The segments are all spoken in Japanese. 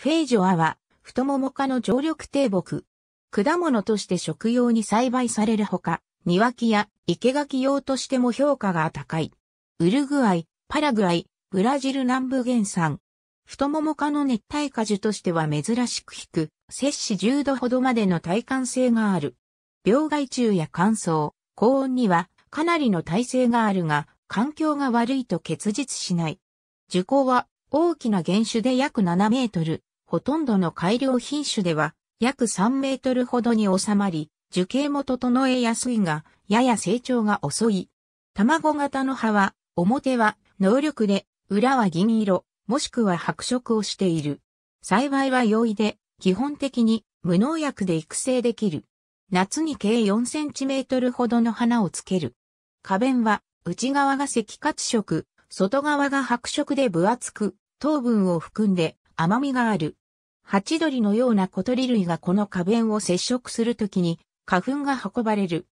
フェイジョアは、太もも科の常緑低木。果物として食用に栽培されるほか、庭木や生垣用としても評価が高い。ウルグアイ、パラグアイ、ブラジル南部原産。太もも科の熱帯果樹としては珍しく低く、摂氏10度ほどまでの耐寒性がある。病害虫や乾燥、高温にはかなりの耐性があるが、環境が悪いと結実しない。樹高は大きな原種で約7メートル、ほとんどの改良品種では約3メートルほどに収まり、樹形も整えやすいが、やや成長が遅い。卵型の葉は、表は能力で、裏は銀色、もしくは白色をしている。幸いは容易で、基本的に無農薬で育成できる。夏に計4センチメートルほどの花をつける。花弁は内側が赤褐色、外側が白色で分厚く、糖分を含んで甘みがある。ハチドリのような小鳥類がこの花弁を接触するときに花粉が運ばれる。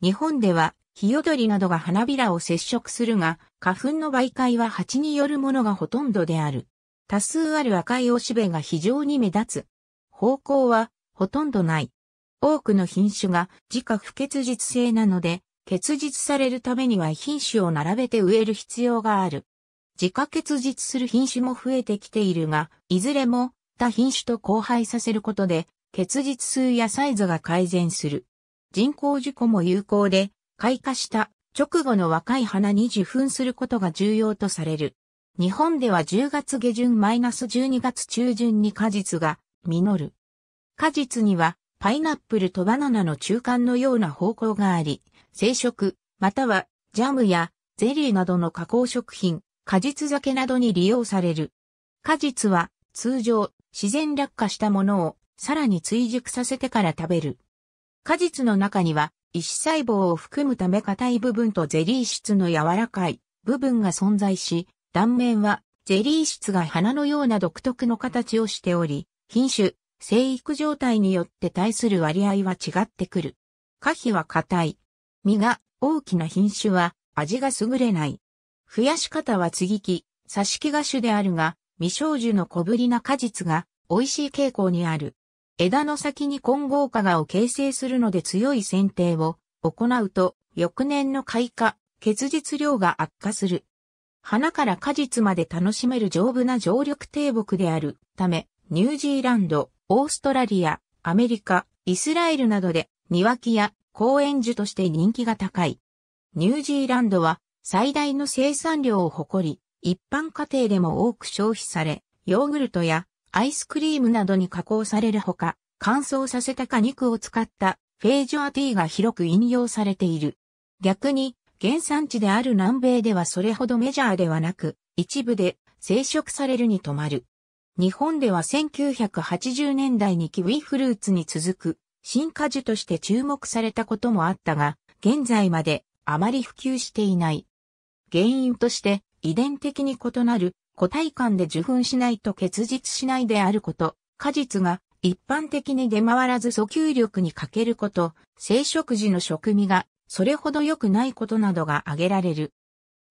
日本ではヒヨドリなどが花びらを接触するが、花粉の媒介は蜂によるものがほとんどである。多数ある赤いおしべが非常に目立つ。方向はほとんどない。多くの品種が自家不結実性なので、結実されるためには品種を並べて植える必要がある。自家結実する品種も増えてきているが、いずれも他品種と交配させることで、結実数やサイズが改善する。人工樹故も有効で、開花した直後の若い花に受粉することが重要とされる。日本では10月下旬マイナス12月中旬に果実が実る。果実にはパイナップルとバナナの中間のような方向があり、生食、またはジャムやゼリーなどの加工食品、果実酒などに利用される。果実は通常自然落下したものをさらに追熟させてから食べる。果実の中には、一細胞を含むため硬い部分とゼリー質の柔らかい部分が存在し、断面はゼリー質が花のような独特の形をしており、品種、生育状態によって対する割合は違ってくる。果皮は硬い。実が大きな品種は味が優れない。増やし方は継ぎ木、挿し木が種であるが、未生樹の小ぶりな果実が美味しい傾向にある。枝の先に混合花芽を形成するので強い剪定を行うと、翌年の開花、結実量が悪化する。花から果実まで楽しめる丈夫な常緑低木であるため、ニュージーランド、オーストラリア、アメリカ、イスラエルなどで庭木や公園樹として人気が高い。ニュージーランドは最大の生産量を誇り、一般家庭でも多く消費され、ヨーグルトやアイスクリームなどに加工されるほか、乾燥させた果肉を使ったフェージョアティーが広く引用されている。逆に、原産地である南米ではそれほどメジャーではなく、一部で生殖されるに止まる。日本では1980年代にキウイフルーツに続く新果樹として注目されたこともあったが、現在まであまり普及していない。原因として遺伝的に異なる個体間で受粉しないと結実しないであること、果実が一般的に出回らず訴求力に欠けること、生食時の食味がそれほど良くないことなどが挙げられる。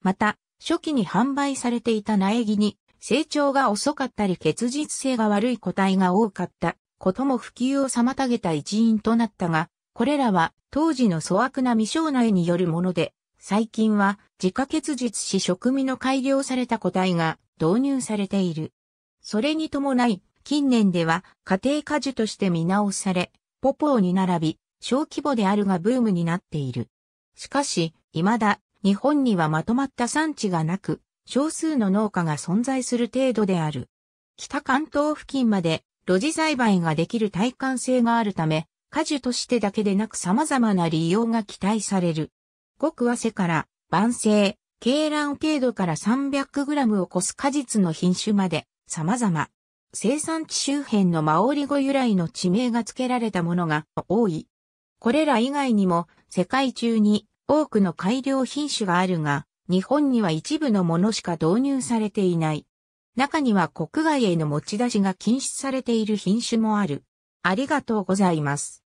また、初期に販売されていた苗木に成長が遅かったり結実性が悪い個体が多かったことも普及を妨げた一因となったが、これらは当時の粗悪な未生苗によるもので、最近は自家結実し食味の改良された個体が導入されている。それに伴い、近年では家庭果樹として見直され、ポポーに並び、小規模であるがブームになっている。しかし、未だ日本にはまとまった産地がなく、少数の農家が存在する程度である。北関東付近まで露地栽培ができる体感性があるため、果樹としてだけでなく様々な利用が期待される。ごくわせから、万世、鶏卵程度から 300g を超す果実の品種まで、様々。生産地周辺のマオリ語由来の地名が付けられたものが多い。これら以外にも、世界中に多くの改良品種があるが、日本には一部のものしか導入されていない。中には国外への持ち出しが禁止されている品種もある。ありがとうございます。